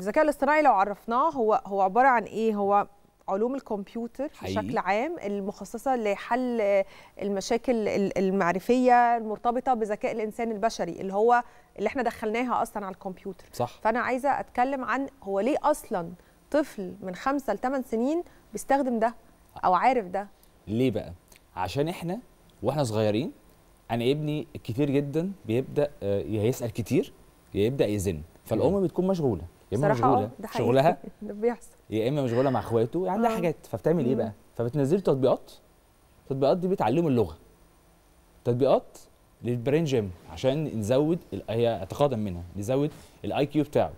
الذكاء الاصطناعي لو عرفناه هو هو عباره عن ايه هو علوم الكمبيوتر حقيقي. بشكل عام المخصصة لحل المشاكل المعرفية المرتبطة بذكاء الإنسان البشري اللي هو اللي احنا دخلناها أصلا على الكمبيوتر صح. فأنا عايزة أتكلم عن هو ليه أصلا طفل من خمسة لثمان سنين بيستخدم ده أو عارف ده ليه بقى؟ عشان احنا واحنا صغيرين أنا ابني كتير جدا بيبدأ آه، يسأل كتير يبدأ يزن فالأم بتكون مشغولة يا اما مشغوله آه، شغلها ده بيحصل يا اما مشغوله مع اخواته يعني عندها آه. حاجات فبتعمل ايه بقى؟ فبتنزل تطبيقات التطبيقات دي بتعلمه اللغه تطبيقات للبرين جيم عشان نزود هي اتقادم منها نزود الاي كيو بتاعه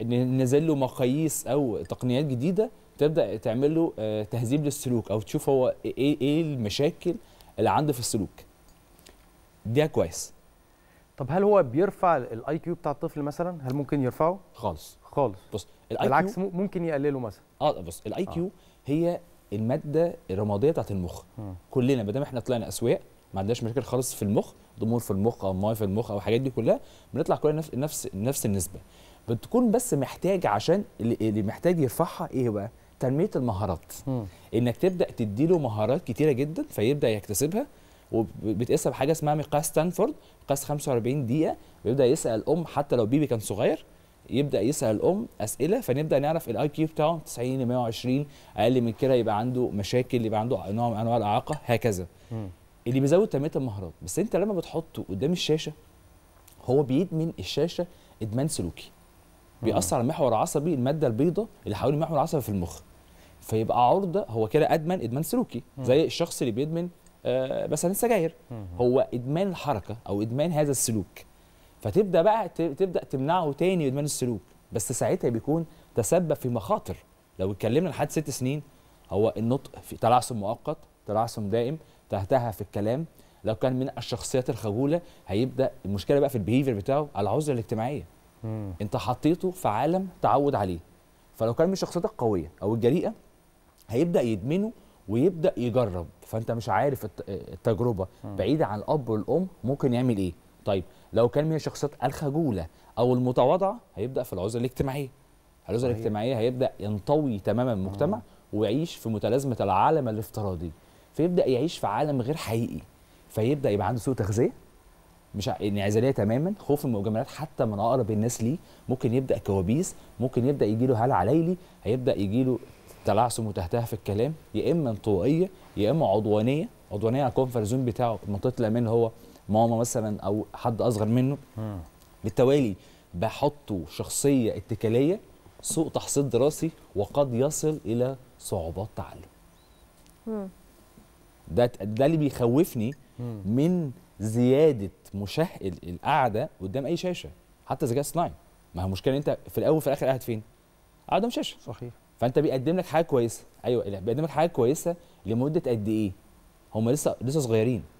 ننزل له مقاييس او تقنيات جديده تبدا تعمل له آه، تهذيب للسلوك او تشوف هو ايه ايه المشاكل اللي عنده في السلوك ده كويس طب هل هو بيرفع الاي كيو بتاع الطفل مثلا هل ممكن يرفعه خالص خالص بص الاي بالعكس ممكن يقلله مثلا اه بص الاي كيو آه. هي الماده الرماديه بتاعت المخ م. كلنا ما دام احنا طلعنا اسواق ما عندناش مشاكل خالص في المخ ضمور في المخ او ماي في المخ او الحاجات دي كلها بنطلع كلنا نفس نفس نفس النسبه بتكون بس محتاج عشان اللي محتاج يرفعها ايه بقى تنميه المهارات م. انك تبدا تديله مهارات كتيره جدا فيبدا يكتسبها وبتقيسها بحاجه اسمها مقياس ستانفورد مقياس 45 دقيقه بيبدا يسال الام حتى لو بيبي كان صغير يبدا يسال الام اسئله فنبدا نعرف الاي كيو بتاعه 90 ل 120 اقل من كده يبقى عنده مشاكل يبقى عنده نوع من انواع الاعاقه هكذا اللي بيزود تنميه المهارات بس انت لما بتحطه قدام الشاشه هو بيدمن الشاشه ادمان سلوكي بيأثر على المحور العصبي الماده البيضاء اللي حوالين المحور العصبي في المخ فيبقى عرضه هو كده ادمن ادمان سلوكي زي الشخص اللي بيدمن آه، مثلا السجاير هو ادمان الحركه او ادمان هذا السلوك فتبدا بقى تبدا تمنعه تاني ادمان السلوك بس ساعتها بيكون تسبب في مخاطر لو اتكلمنا لحد ست سنين هو النطق في تلعثم مؤقت تلعثم دائم تهتها في الكلام لو كان من الشخصيات الخجوله هيبدا المشكله بقى في البيهيفير بتاعه على العزله الاجتماعيه مم. انت حطيته في عالم تعود عليه فلو كان من الشخصيات القويه او الجريئه هيبدا يدمنه ويبدا يجرب فانت مش عارف التجربه بعيده عن الاب والام ممكن يعمل ايه طيب لو كان من الشخصيات الخجوله او المتواضعه هيبدا في العزله الاجتماعيه العزله الاجتماعيه هيبدا ينطوي تماما المجتمع ويعيش في متلازمه العالم الافتراضي فيبدا يعيش في عالم غير حقيقي فيبدا يبقى عنده سوء تغذيه مش انعزاليه تماما خوف من المجاملات حتى من اقرب الناس ليه ممكن يبدا كوابيس ممكن يبدا يجي له هلع ليلي هيبدا يجي له تلعثم وتهتها في الكلام يا اما انطوائيه يا اما عضوانيه عضوانيه على الكونفرت زون بتاعه منطقه الامان منه هو ماما مثلا او حد اصغر منه بالتوالي بحطه شخصيه اتكاليه سوء تحصيل دراسي وقد يصل الى صعوبات تعلم ده ده اللي بيخوفني من زياده مشاه القعده قدام اي شاشه حتى ذكاء اصطناعي ما هو مشكله انت في الاول وفي الاخر قاعد فين قاعد قدام شاشه صحيح فانت بيقدم لك حاجه كويسه ايوه بيقدم لك حاجه كويسه لمده قد ايه هم لسه لسه صغيرين